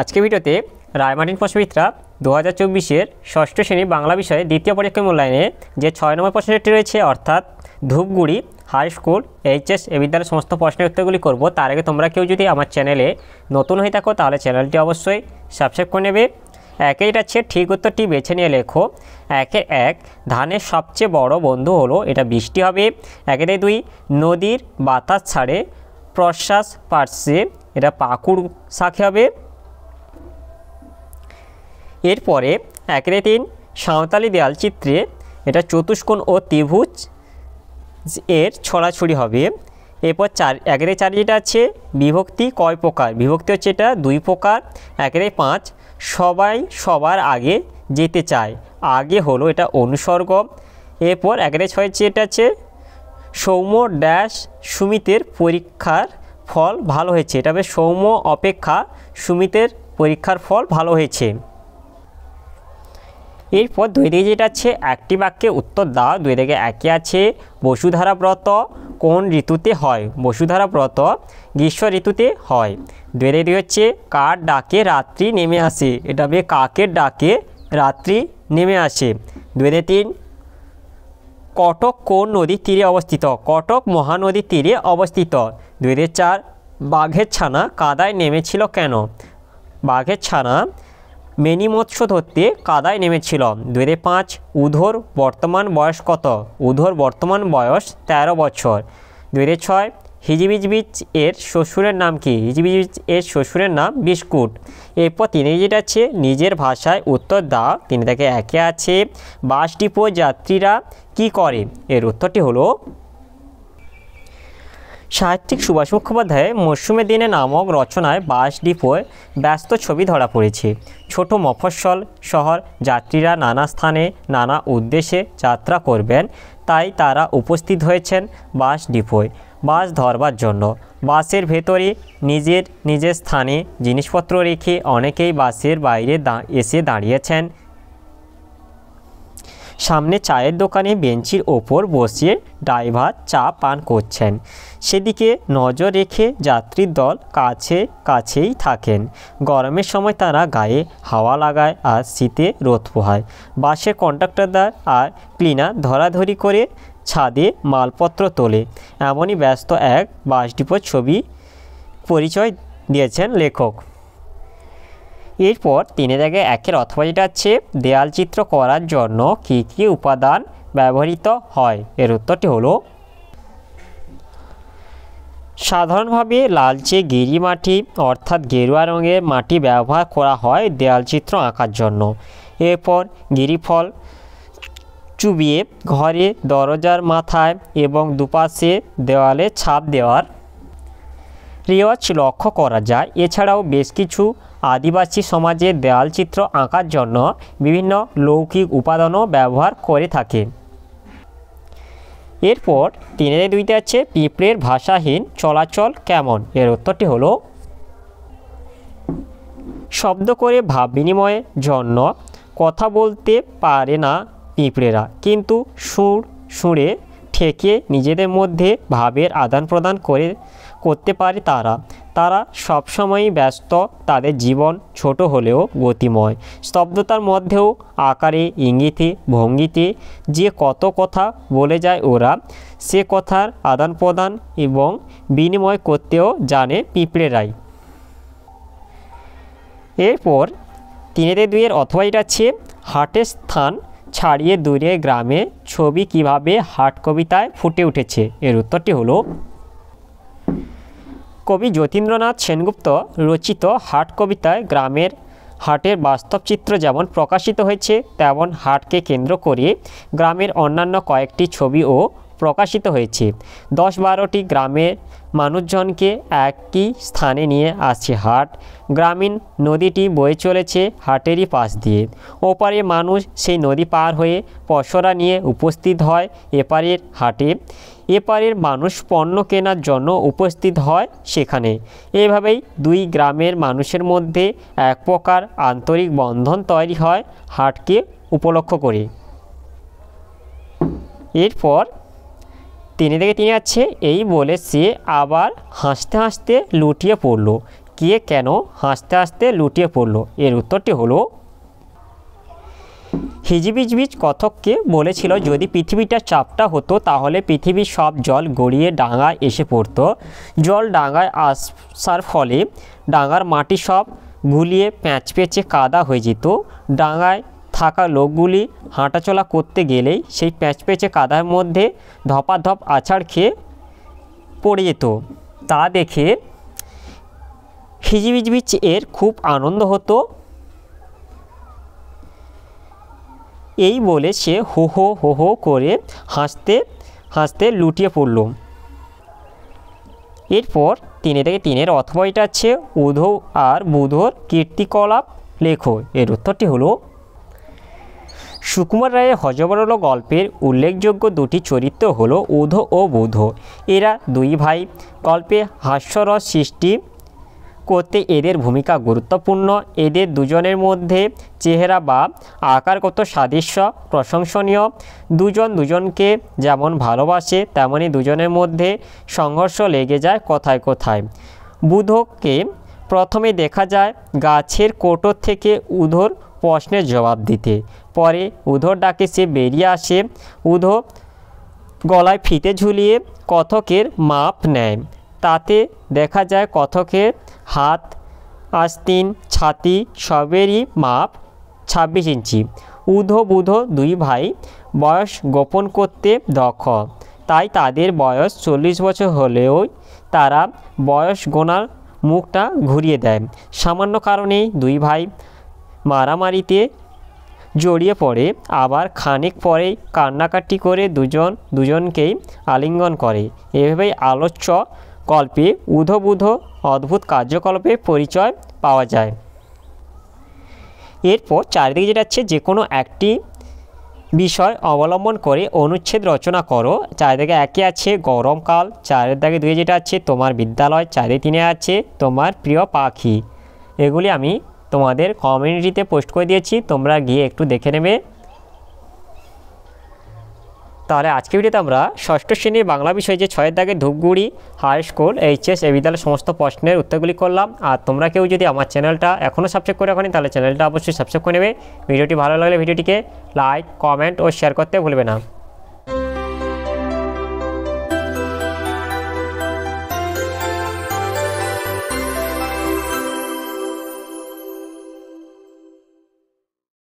আজকে ভিডিওতে রায়মার্টিন প্রশ্নবিদরা দু হাজার চব্বিশের ষষ্ঠ শ্রেণী বাংলা বিষয়ে দ্বিতীয় পরীক্ষা মূল্যায়নে যে ছয় নম্বর প্রশ্নটি রয়েছে অর্থাৎ ধূপগুড়ি হাই স্কুল এইচএস এ বিদ্যালয়ের সমস্ত প্রশ্নের উত্তরগুলি করব তার আগে তোমরা কেউ যদি আমার চ্যানেলে নতুন হয়ে থাকো তাহলে চ্যানেলটি অবশ্যই সাবস্ক্রাইব করে নেবে একে এটা হচ্ছে ঠিক উত্তরটি বেছে নিয়ে লেখো একে এক ধানের সবচেয়ে বড় বন্ধু হলো এটা বৃষ্টি হবে একেতে দুই নদীর বাতাস ছাড়ে প্রশ্বাস পারছে এটা পাকুড় শাখে হবে এরপরে একরে তিন সাঁওতালি দেয়াল চিত্রে এটা চতুষ্কোণ ও ত্রিভুজ এর ছড়াছড়ি হবে এরপর চার একরে চার যেটা আছে বিভক্তি কয় প্রকার বিভক্তি হচ্ছে এটা দুই প্রকার একরে পাঁচ সবাই সবার আগে যেতে চায় আগে হলো এটা অনুসর্গ এরপর একরে ছয় যেটা আছে সৌম্য ড্যাশ সুমিতের পরীক্ষার ফল ভালো হয়েছে এটা হবে সৌম্য অপেক্ষা সুমিতের পরীক্ষার ফল ভালো হয়েছে এরপর দুই দিকে যেটা আছে একটি বাক্যে উত্তর দাও দুই দিকে একই আছে বসুধারা ব্রত কোন ঋতুতে হয় বসুধারা ব্রত গ্রীষ্ম ঋতুতে হয় দুই দিকে হচ্ছে কার ডাকে রাত্রি নেমে আসে এটা হবে কাকের ডাকে রাত্রি নেমে আসে দুই তিন কটক কোন নদীর তীরে অবস্থিত কটক মহানদীর তীরে অবস্থিত দুই চার বাঘের ছানা কাদায় নেমেছিল কেন বাঘের ছানা মেনি মৎস্য ধরতে কাদায় নেমেছিল দুয়ে পাঁচ উধোর বর্তমান বয়স কত উধোর বর্তমান বয়স ১৩ বছর দুয়ে ছয় হিজিবিজবিজ এর শ্বশুরের নাম কি হিজিবিজবিজ এর শ্বশুরের নাম বিস্কুট এরপর তিনি যেটা আছে নিজের ভাষায় উত্তর দাও তিনি তাকে একে আছে বাস ডিপো যাত্রীরা কি করে এর উত্তরটি হলো সাহিত্যিক সুভাষ মুখোপাধ্যায় মৌসুমে দিনে নামক রচনায় বাস ডিপোয় ব্যস্ত ছবি ধরা পড়েছে ছোট মফস্বল শহর যাত্রীরা নানা স্থানে নানা উদ্দেশ্যে যাত্রা করবেন তাই তারা উপস্থিত হয়েছেন বাস ডিপোয় বাস ধরবার জন্য বাসের ভেতরে নিজের নিজের স্থানে জিনিসপত্র রেখে অনেকেই বাসের বাইরে এসে দাঁড়িয়েছেন সামনে চায়ের দোকানে বেঞ্চির ওপর বসিয়ে ড্রাইভার চা পান করছেন সেদিকে নজর রেখে যাত্রীর দল কাছে কাছেই থাকেন গরমের সময় তারা গায়ে হাওয়া লাগায় আর শীতে রোদ পোহায় বাসের কন্ডাক্টরদার আর ক্লিনার ধরাধরি করে ছাদে মালপত্র তোলে এমনই ব্যস্ত এক বাস ডিপোর ছবি পরিচয় দিয়েছেন লেখক এরপর তিনে থেকে একের অথবা যেটা আছে দেয়াল চিত্র করার জন্য কি কি উপাদান ব্যবহৃত হয় এর উত্তরটি হলো সাধারণভাবে লালচে গেরি মাটি অর্থাৎ গেরুয়া রঙের মাটি ব্যবহার করা হয় দেয়াল চিত্র আঁকার জন্য এরপর গিরিফল চুবিয়ে ঘরে দরজার মাথায় এবং দুপাশে দেওয়ালে ছাপ দেওয়ার রেওয়াজ লক্ষ্য করা যায় এছাড়াও বেশ কিছু আদিবাসী সমাজে দেয়ালচিত্র আঁকার জন্য বিভিন্ন লৌকিক উপাদানও ব্যবহার করে থাকে এরপর তিনে দুইতে আছে পিঁপড়ের ভাষাহীন চলাচল কেমন এর উত্তরটি হলো শব্দ করে ভাব বিনিময়ের জন্য কথা বলতে পারে না পিঁপড়েরা কিন্তু সুর সুরে ঠেকে নিজেদের মধ্যে ভাবের আদান প্রদান করে করতে পারে তারা তারা সবসময়ই ব্যস্ত তাদের জীবন ছোট হলেও গতিময় স্তব্ধতার মধ্যেও আকারে ইঙ্গিতে ভঙ্গিতে যে কত কথা বলে যায় ওরা সে কথার আদান প্রদান এবং বিনিময় করতেও জানে পিঁপড়েরাই এরপর তিনেতে দুইয়ের অথবা এটা আছে হাটের স্থান ছাড়িয়ে দূরে গ্রামে ছবি কিভাবে হাট কবিতায় ফুটে উঠেছে এর উত্তরটি হলো কবি যতীন্দ্রনাথ সেনগুপ্ত রচিত হাট কবিতায় গ্রামের হাটের বাস্তব চিত্র যেমন প্রকাশিত হয়েছে তেমন হাটকে কেন্দ্র করে গ্রামের অন্যান্য কয়েকটি ছবি ও প্রকাশিত হয়েছে দশ বারোটি গ্রামের মানুষজনকে একই স্থানে নিয়ে আসছে হাট গ্রামীণ নদীটি বয়ে চলেছে হাটেরই পাশ দিয়ে ওপারে মানুষ সেই নদী পার হয়ে পশরা নিয়ে উপস্থিত হয় এপারের হাটে এপারের মানুষ পণ্য কেনার জন্য উপস্থিত হয় সেখানে এভাবেই দুই গ্রামের মানুষের মধ্যে এক প্রকার আন্তরিক বন্ধন তৈরি হয় হাটকে উপলক্ষ করে এরপর তিনি থেকে তিনি আছে এই বলে সে আবার হাসতে হাসতে লুটিয়ে পড়ল কে কেন হাসতে হাসতে লুটিয়ে পড়ল এর উত্তরটি হলো হিজিবিজবিজ কথককে বলেছিল যদি পৃথিবীটা চাপটা হতো তাহলে পৃথিবীর সব জল গড়িয়ে ডাঙায় এসে পড়ত জল ডাঙায় আসার ফলে ডাঙার মাটি সব গুলিয়ে প্যাঁচ পেঁচে কাদা হয়ে যেত ডাঙায় থাকা লোকগুলি হাঁটাচলা করতে গেলেই সেই প্যাঁচপেঁচে কাদার মধ্যে ধপাধপ আছাড় খেয়ে পড়ে যেত তা দেখে হিজিবিজবিচ এর খুব আনন্দ হতো এই বলে সে হো হো হো হো করে হাসতে হাসতে লুটিয়ে পড়ল এরপর তিনে থেকে তিনের অথবা এটা আছে উধো আর বুধোর কীর্তিকলাপ লেখো এর উত্তরটি হলো সুকুমার রায়ের হজবরল গল্পের উল্লেখযোগ্য দুটি চরিত্র হল উধ ও বুধ এরা দুই ভাই গল্পে হাস্যরস সৃষ্টি করতে এদের ভূমিকা গুরুত্বপূর্ণ এদের দুজনের মধ্যে চেহারা বা আকারগত সাদৃশ্য প্রশংসনীয় দুজন দুজনকে যেমন ভালোবাসে তেমনি দুজনের মধ্যে সংঘর্ষ লেগে যায় কথায় কথায় বুধকে প্রথমে দেখা যায় গাছের কোটর থেকে উধর প্রশ্নের জবাব দিতে পরে উধোর ডাকে সে বেরিয়ে আসে উধো গলায় ফিতে ঝুলিয়ে কথকের মাপ নেয় তাতে দেখা যায় কথকের হাত আস্তিন ছাতি সবেরই মাপ ছাব্বিশ ইঞ্চি উধো বুধো দুই ভাই বয়স গোপন করতে দক্ষ তাই তাদের বয়স চল্লিশ বছর হলেও তারা বয়স গোনার মুখটা ঘুরিয়ে দেয় সামান্য কারণেই দুই ভাই মারামারিতে জড়িয়ে পড়ে আবার খানিক পরেই কান্নাকাটি করে দুজন দুজনকেই আলিঙ্গন করে এভাবেই আলোচ্য কল্পে উধবুধ অদ্ভুত কার্যকলাপের পরিচয় পাওয়া যায় এরপর চারিদিকে যেটা হচ্ছে যে কোনো একটি বিষয় অবলম্বন করে অনুচ্ছেদ রচনা করো চারিদিকে একে আছে গরমকাল চারিদিকে দুয়ে যেটা আছে তোমার বিদ্যালয় চারিদিকে তিনে আছে তোমার প্রিয় পাখি এগুলি আমি তোমাদের কমিউনিটিতে পোস্ট করে দিয়েছি তোমরা গিয়ে একটু দেখে নেবে তাহলে আজকে ভিডিওতে আমরা ষষ্ঠ শ্রেণীর বাংলা বিষয়ে যে ছয়ের দাগে ধূপগুড়ি হাই স্কুল এইচএস এ বিদ্যালয়ের সমস্ত প্রশ্নের উত্তরগুলি করলাম আর তোমরা কেউ যদি আমার চ্যানেলটা এখনও সাবস্ক্রাইব করে রাখনি তাহলে চ্যানেলটা অবশ্যই সাবস্ক্রাইব করে নেবে ভিডিওটি ভালো লাগলে ভিডিওটিকে লাইক কমেন্ট ও শেয়ার করতে ভুলবে না